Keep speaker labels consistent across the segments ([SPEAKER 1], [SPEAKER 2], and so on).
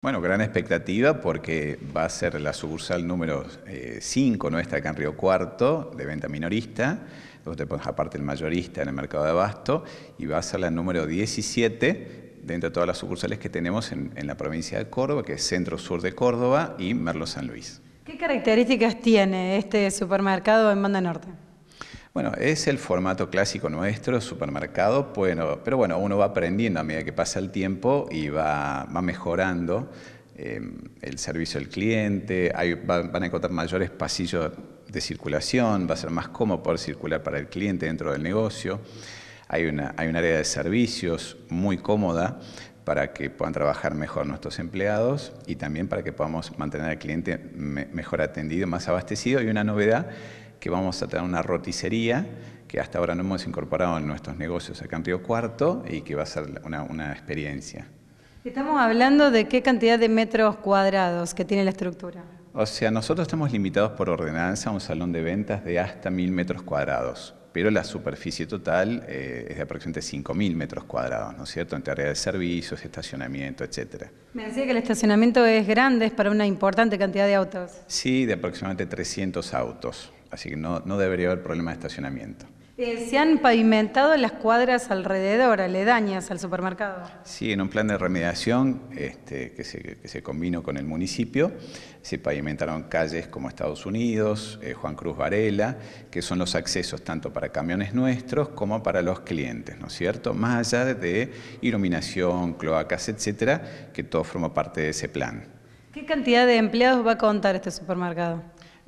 [SPEAKER 1] Bueno, gran expectativa porque va a ser la sucursal número 5 eh, nuestra acá en Río Cuarto de venta minorista, donde pones aparte el mayorista en el mercado de abasto y va a ser la número 17 dentro de todas las sucursales que tenemos en, en la provincia de Córdoba, que es Centro Sur de Córdoba y Merlo San Luis.
[SPEAKER 2] ¿Qué características tiene este supermercado en Banda Norte?
[SPEAKER 1] Bueno, es el formato clásico nuestro, supermercado, bueno, pero bueno, uno va aprendiendo a medida que pasa el tiempo y va, mejorando em, el servicio al cliente, van a encontrar mayores pasillos de circulación, va a ser más cómodo poder circular para el cliente dentro del negocio, hay, una, un área de servicios muy cómoda para que puedan trabajar mejor nuestros empleados y también para que podamos mantener al cliente mejor atendido, más abastecido y una novedad que vamos a tener una roticería que hasta ahora no hemos incorporado en nuestros negocios acá en Cuarto y que va a ser una, experiencia.
[SPEAKER 2] Estamos hablando de qué cantidad de metros cuadrados que tiene la estructura.
[SPEAKER 1] O sea, nosotros estamos limitados por ordenanza a un salón de ventas de hasta mil metros cuadrados, pero la superficie total eh, es de aproximadamente mil metros cuadrados, ¿no es cierto?, entre área de servicios, estacionamiento, etc.
[SPEAKER 2] Me decía que el estacionamiento es grande, es para una importante cantidad de autos.
[SPEAKER 1] Sí, de aproximadamente 300 autos. Así que no, debería haber problema de estacionamiento.
[SPEAKER 2] Eh, ¿Se han pavimentado las cuadras alrededor, aledañas al supermercado?
[SPEAKER 1] Sí, en un plan de remediación este, que, se, combinó con el municipio, se pavimentaron calles como Estados Unidos, eh, Juan Cruz Varela, que son los accesos tanto para camiones nuestros como para los clientes, ¿no es cierto? Más allá de iluminación, cloacas, etcétera, que todo forma parte de ese plan.
[SPEAKER 2] ¿Qué cantidad de empleados va a contar este supermercado?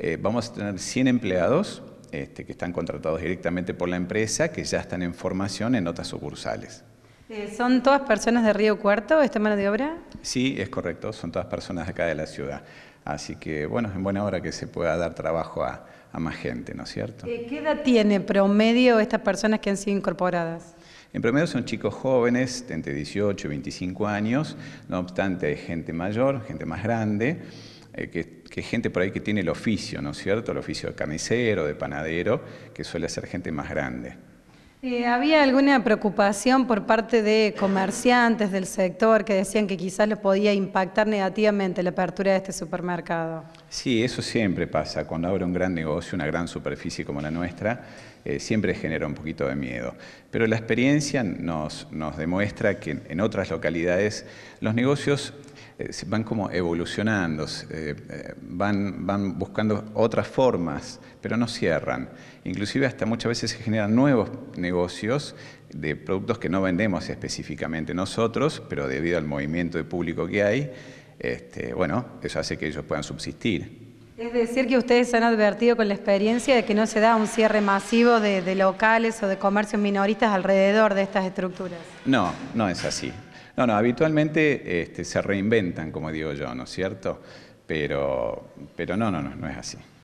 [SPEAKER 1] Eh, vamos a tener 100 empleados este, que están contratados directamente por la empresa, que ya están en formación en otras sucursales.
[SPEAKER 2] Eh, ¿Son todas personas de Río Cuarto esta mano de obra?
[SPEAKER 1] Sí, es correcto, son todas personas acá de la ciudad. Así que, bueno, es en buena hora que se pueda dar trabajo a, más gente, ¿no es cierto?
[SPEAKER 2] Eh, ¿Qué edad tiene promedio estas personas que han sido incorporadas?
[SPEAKER 1] En promedio son chicos jóvenes, entre 18 y 25 años, no obstante hay gente mayor, gente más grande, eh, que que gente por ahí que tiene el oficio, ¿no es cierto? El oficio de carnicero, de panadero, que suele ser gente más grande.
[SPEAKER 2] Eh, ¿Había alguna preocupación por parte de comerciantes del sector que decían que quizás les podía impactar negativamente la apertura de este supermercado?
[SPEAKER 1] Sí, eso siempre pasa. Cuando abre un gran negocio, una gran superficie como la nuestra, eh, siempre genera un poquito de miedo. Pero la experiencia nos demuestra que en otras localidades los negocios eh, van como evolucionando, eh, eh, van, buscando otras formas, pero no cierran. Inclusive hasta muchas veces se generan nuevos negocios de productos que no vendemos específicamente nosotros, pero debido al movimiento de público que hay, este, bueno, eso hace que ellos puedan subsistir.
[SPEAKER 2] Es decir, que ustedes han advertido con la experiencia de que no se da un cierre masivo de locales o de comercios minoristas alrededor de estas estructuras.
[SPEAKER 1] No, no es así. No, no, habitualmente este, se reinventan, como digo yo, ¿no es cierto? Pero, pero no, no, no, no es así.